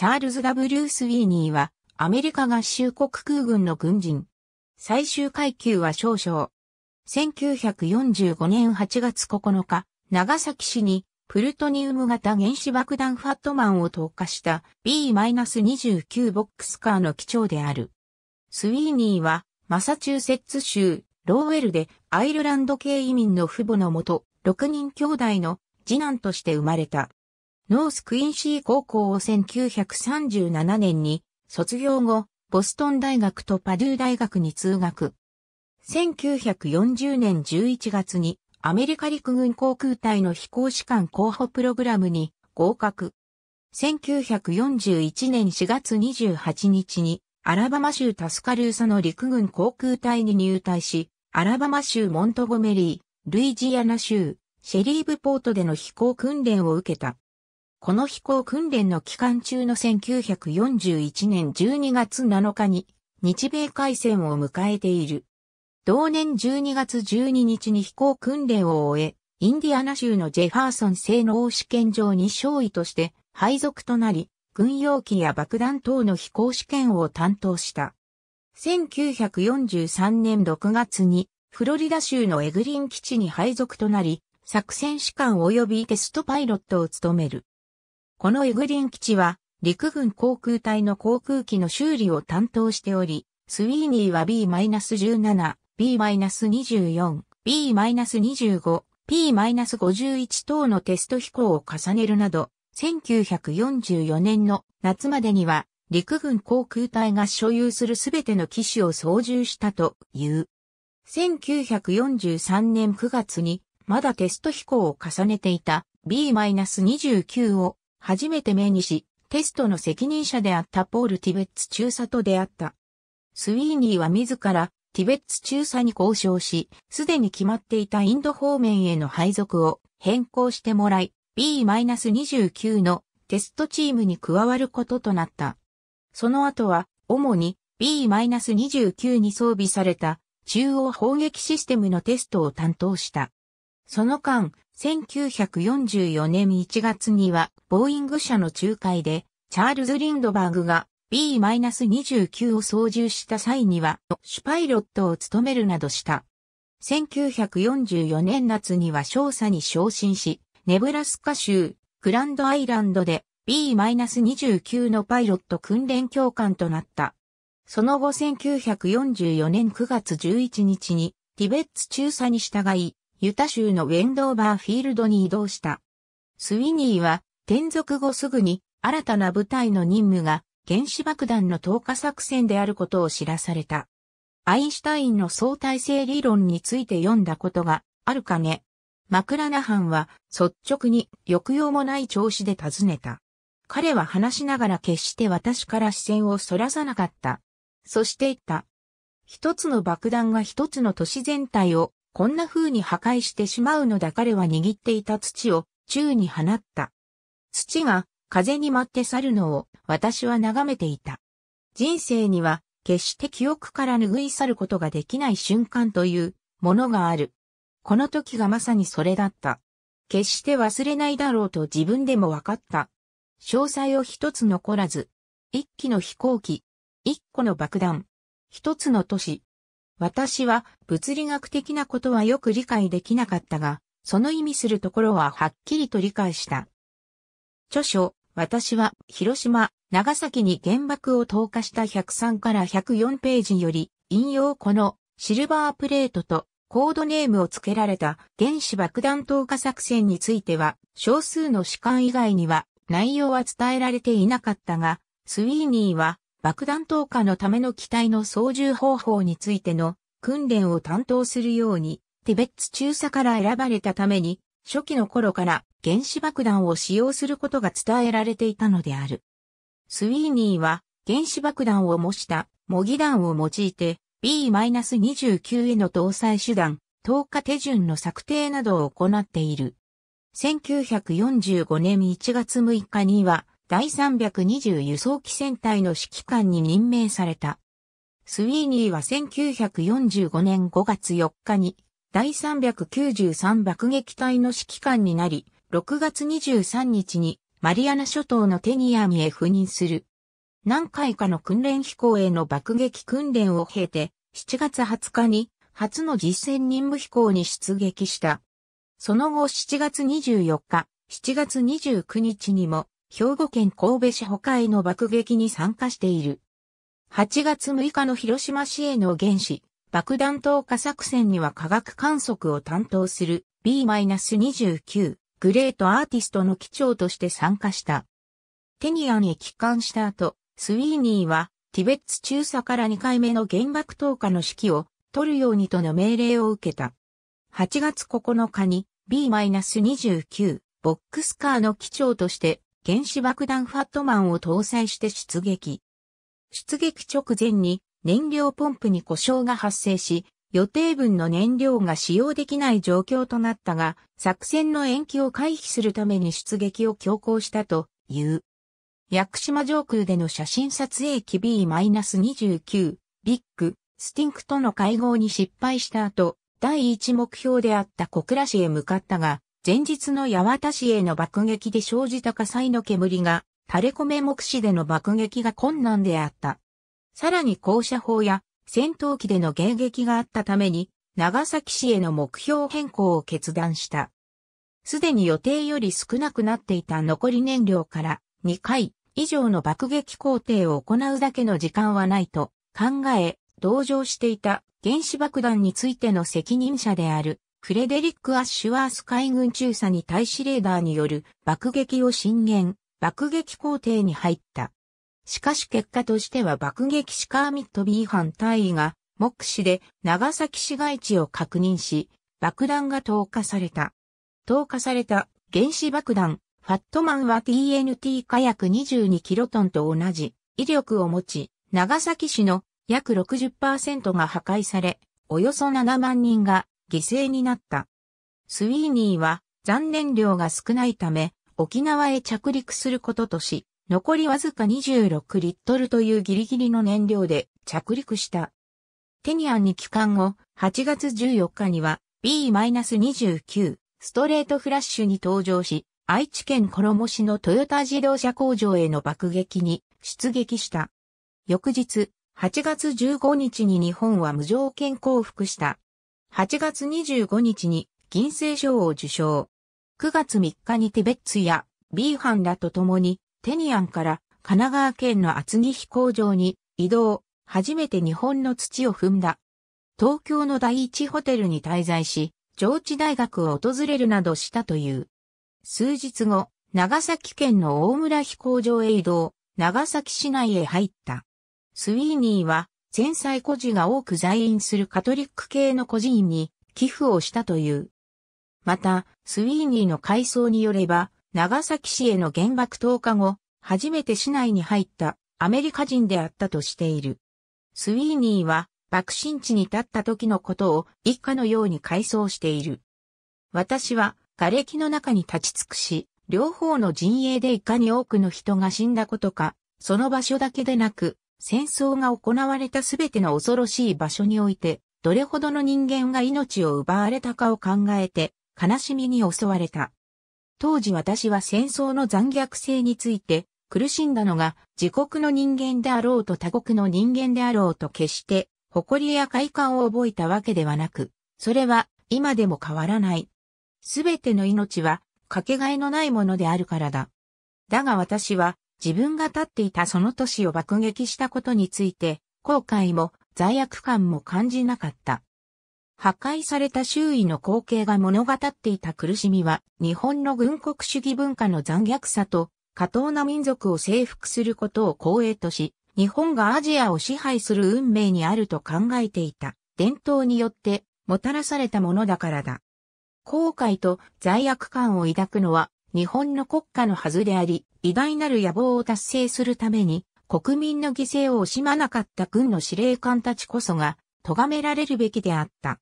チャールズ・ W・ スウィーニーは、アメリカ合衆国空軍の軍人。最終階級は少々。1945年8月9日、長崎市に、プルトニウム型原子爆弾ファットマンを投下した B-29 ボックスカーの機長である。スウィーニーは、マサチューセッツ州、ローウェルでアイルランド系移民の父母のもと、6人兄弟の次男として生まれた。ノースクインシー高校を1937年に卒業後、ボストン大学とパドゥー大学に通学。1940年11月にアメリカ陸軍航空隊の飛行士官候補プログラムに合格。1941年4月28日にアラバマ州タスカルーサの陸軍航空隊に入隊し、アラバマ州モントゴメリー、ルイジアナ州、シェリーブポートでの飛行訓練を受けた。この飛行訓練の期間中の1941年12月7日に日米海戦を迎えている。同年12月12日に飛行訓練を終え、インディアナ州のジェファーソン性能試験場に少尉として配属となり、軍用機や爆弾等の飛行試験を担当した。1943年6月にフロリダ州のエグリン基地に配属となり、作戦士官及びテストパイロットを務める。このエグリン基地は、陸軍航空隊の航空機の修理を担当しており、スウィーニーは B-17、B-24、B-25、P-51 等のテスト飛行を重ねるなど、1944年の夏までには、陸軍航空隊が所有するすべての機種を操縦したという。1943年9月に、まだテスト飛行を重ねていた B-29 を初めて目にし、テストの責任者であったポール・ティベッツ中佐と出会った。スウィーニーは自らティベッツ中佐に交渉し、すでに決まっていたインド方面への配属を変更してもらい、B-29 のテストチームに加わることとなった。その後は、主に B-29 に装備された中央砲撃システムのテストを担当した。その間、1944年1月には、ボーイング社の仲介で、チャールズ・リンドバーグが B-29 を操縦した際には、シュパイロットを務めるなどした。1944年夏には少佐に昇進し、ネブラスカ州、グランドアイランドで B-29 のパイロット訓練教官となった。その後1944年9月11日に、ティベッツ中佐に従い、ユタ州のウェンドーバーフィールドに移動した。スウィニーは転属後すぐに新たな部隊の任務が原子爆弾の投下作戦であることを知らされた。アインシュタインの相対性理論について読んだことがあるかね。マクラナハンは率直に抑揚もない調子で尋ねた。彼は話しながら決して私から視線をそらさなかった。そして言った。一つの爆弾が一つの都市全体をこんな風に破壊してしまうのだ彼は握っていた土を宙に放った。土が風に舞って去るのを私は眺めていた。人生には決して記憶から拭い去ることができない瞬間というものがある。この時がまさにそれだった。決して忘れないだろうと自分でも分かった。詳細を一つ残らず、一機の飛行機、一個の爆弾、一つの都市、私は物理学的なことはよく理解できなかったが、その意味するところははっきりと理解した。著書、私は広島、長崎に原爆を投下した103から104ページより、引用このシルバープレートとコードネームを付けられた原子爆弾投下作戦については、少数の士官以外には内容は伝えられていなかったが、スウィーニーは爆弾投下のための機体の操縦方法についての訓練を担当するように、ティベッツ中佐から選ばれたために、初期の頃から原子爆弾を使用することが伝えられていたのである。スウィーニーは原子爆弾を模した模擬弾を用いて B-29 への搭載手段、投下手順の策定などを行っている。1945年1月6日には第320輸送機戦隊の指揮官に任命された。スウィーニーは1945年5月4日に第393爆撃隊の指揮官になり、6月23日にマリアナ諸島のテニアミへ赴任する。何回かの訓練飛行への爆撃訓練を経て、7月20日に初の実戦任務飛行に出撃した。その後7月24日、7月29日にも兵庫県神戸市北海の爆撃に参加している。8月6日の広島市への原子、爆弾投下作戦には科学観測を担当する B-29 グレートアーティストの機長として参加した。テニアンへ帰還した後、スウィーニーはティベッツ中佐から2回目の原爆投下の指揮を取るようにとの命令を受けた。8月9日に B-29 ボックスカーの機長として原子爆弾ファットマンを搭載して出撃。出撃直前に燃料ポンプに故障が発生し、予定分の燃料が使用できない状況となったが、作戦の延期を回避するために出撃を強行したという。屋久島上空での写真撮影機 B-29、ビッグ、スティンクとの会合に失敗した後、第一目標であった小倉市へ向かったが、前日の八幡市への爆撃で生じた火災の煙が、垂れ込め目視での爆撃が困難であった。さらに降車砲や戦闘機での迎撃があったために、長崎市への目標変更を決断した。すでに予定より少なくなっていた残り燃料から2回以上の爆撃工程を行うだけの時間はないと考え、同乗していた原子爆弾についての責任者であるフレデリック・アッシュワース海軍中佐に対しレーダーによる爆撃を進言、爆撃工程に入った。しかし結果としては爆撃士カーミット B 班隊員が目視で長崎市街地を確認し、爆弾が投下された。投下された原子爆弾、ファットマンは TNT 火薬2 2トンと同じ威力を持ち、長崎市の約60%が破壊され、およそ7万人が犠牲になった。スウィーニーは残念量が少ないため沖縄へ着陸することとし、残りわずか26リットルというギリギリの燃料で着陸した。テニアンに帰還後、8月14日には B-29 ストレートフラッシュに登場し、愛知県衣市のトヨタ自動車工場への爆撃に出撃した。翌日、8月15日に日本は無条件降伏した8月25日に銀星賞を受賞。9月3日にテベッツやビーンらと共にテニアンから神奈川県の厚木飛行場に移動、初めて日本の土を踏んだ。東京の第一ホテルに滞在し、上智大学を訪れるなどしたという。数日後、長崎県の大村飛行場へ移動、長崎市内へ入った。スウィーニーは前妻孤児が多く在院するカトリック系の孤児院に寄付をしたという。また、スウィーニーの回想によれば、長崎市への原爆投下後、初めて市内に入ったアメリカ人であったとしている。スウィーニーは爆心地に立った時のことを一家のように回想している。私は瓦礫の中に立ち尽くし、両方の陣営でいかに多くの人が死んだことか、その場所だけでなく、戦争が行われたすべての恐ろしい場所において、どれほどの人間が命を奪われたかを考えて、悲しみに襲われた。当時私は戦争の残虐性について、苦しんだのが、自国の人間であろうと他国の人間であろうと決して、誇りや快感を覚えたわけではなく、それは今でも変わらない。すべての命は、かけがえのないものであるからだ。だが私は、自分が立っていたその都市を爆撃したことについて、後悔も罪悪感も感じなかった。破壊された周囲の光景が物語っていた苦しみは、日本の軍国主義文化の残虐さと、過当な民族を征服することを光栄とし、日本がアジアを支配する運命にあると考えていた伝統によってもたらされたものだからだ。後悔と罪悪感を抱くのは日本の国家のはずであり、偉大なる野望を達成するために、国民の犠牲を惜しまなかった軍の司令官たちこそが、咎められるべきであった。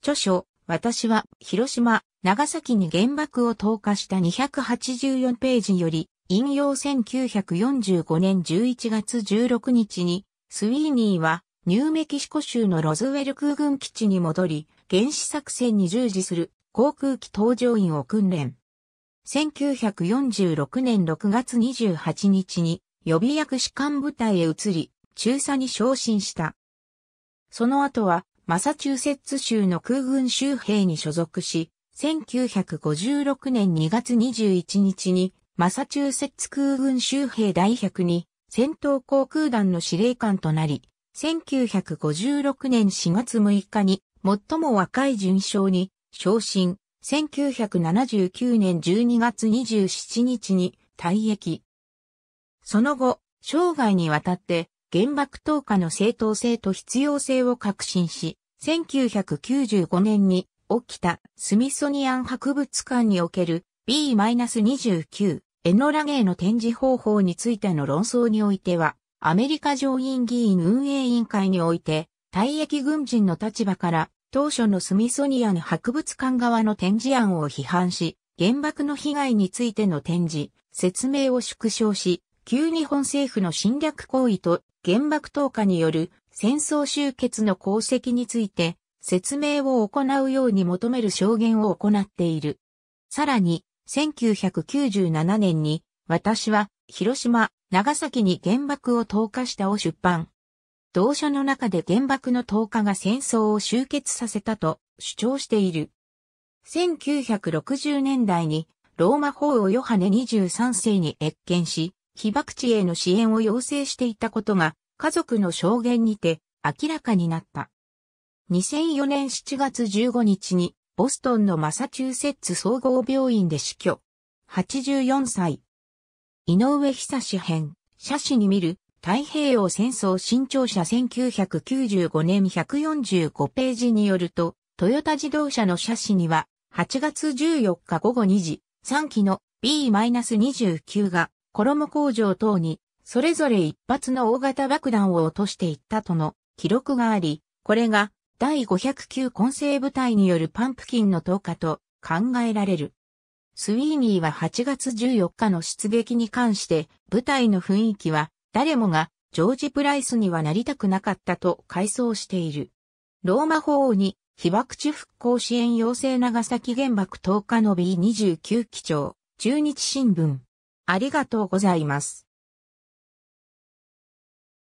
著書、私は、広島、長崎に原爆を投下した284ページより、引用1945年11月16日に、スウィーニーは、ニューメキシコ州のロズウェル空軍基地に戻り、原始作戦に従事する航空機搭乗員を訓練。1946年6月28日に予備役士官部隊へ移り、中佐に昇進した。その後は、マサチューセッツ州の空軍州兵に所属し、1956年2月21日に、マサチューセッツ空軍州兵第100に、戦闘航空団の司令官となり、1956年4月6日に、最も若い巡将に、昇進、1979年12月27日に退役。その後、生涯にわたって原爆投下の正当性と必要性を確信し、1995年に起きたスミソニアン博物館における B-29 エノラゲーの展示方法についての論争においては、アメリカ上院議員運営委員会において、退役軍人の立場から当初のスミソニアン博物館側の展示案を批判し、原爆の被害についての展示、説明を縮小し、旧日本政府の侵略行為と原爆投下による戦争終結の功績について説明を行うように求める証言を行っている。さらに、1997年に私は広島、長崎に原爆を投下したを出版。同書の中で原爆の投下が戦争を終結させたと主張している。1960年代にローマ法王ヨハネ23世に謁見し、被爆地への支援を要請していたことが家族の証言にて明らかになった。2004年7月15日にボストンのマサチューセッツ総合病院で死去。84歳。井上久志編、写真に見る太平洋戦争新潮社1995年145ページによると、トヨタ自動車の車種には、8月14日午後2時、3機の B-29 が、衣工場等に、それぞれ一発の大型爆弾を落としていったとの記録があり、これが第509混成部隊によるパンプキンの投下と考えられる。スウィーニーは8月14日の出撃に関して、部隊の雰囲気は誰もがジョージ・プライスにはなりたくなかったと回想している。ローマ法王に被爆地復興支援要請長崎原爆投下の B29 基調、中日新聞。ありがとうございます。